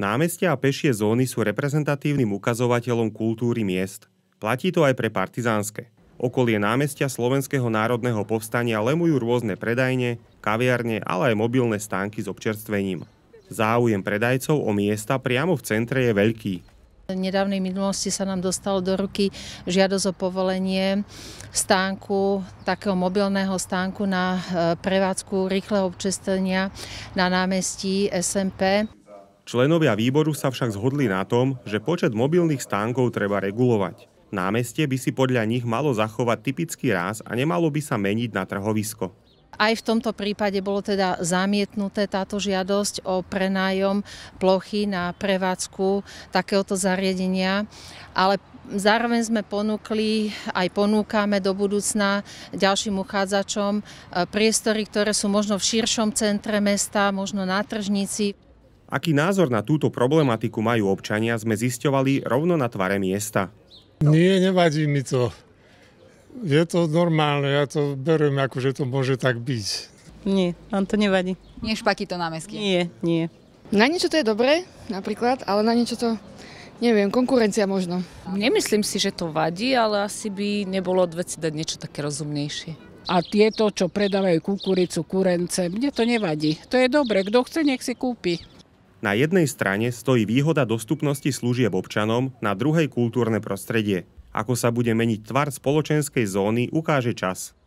Námestia a pešie zóny sú reprezentatívnym ukazovateľom kultúry miest. Platí to aj pre partizánske. Okolie námestia Slovenského národného povstania lemujú rôzne predajne, kaviarne, ale aj mobilné stánky s občerstvením. Záujem predajcov o miesta priamo v centre je veľký. V nedávnej minulosti sa nám dostalo do ruky žiadosť o povolenie stánku, takého mobilného stánku na e, prevádzku rýchleho občestenia na námestí SMP. Členovia výboru sa však zhodli na tom, že počet mobilných stánkov treba regulovať. Námestie by si podľa nich malo zachovať typický ráz a nemalo by sa meniť na trhovisko. Aj v tomto prípade bolo teda zamietnuté táto žiadosť o prenájom plochy na prevádzku takéhoto zariadenia, ale zároveň sme ponúkli, aj ponúkame do budúcna ďalším uchádzačom e, priestory, ktoré sú možno v širšom centre mesta, možno na tržnici. Aký názor na túto problematiku majú občania, sme zisťovali rovno na tvare miesta. Nie, nevadí mi to. Je to normálne, ja to beriem ako, že to môže tak byť. Nie, vám to nevadí. Nie špaky to námestky? Nie, nie. Na niečo to je dobré, napríklad, ale na niečo to, neviem, konkurencia možno. Nemyslím si, že to vadí, ale asi by nebolo od veci dať niečo také rozumnejšie. A tieto, čo predávajú kukuricu, kurence, mne to nevadí. To je dobre, kto chce, nech si kúpi. Na jednej strane stojí výhoda dostupnosti služieb občanom, na druhej kultúrne prostredie. Ako sa bude meniť tvar spoločenskej zóny, ukáže čas.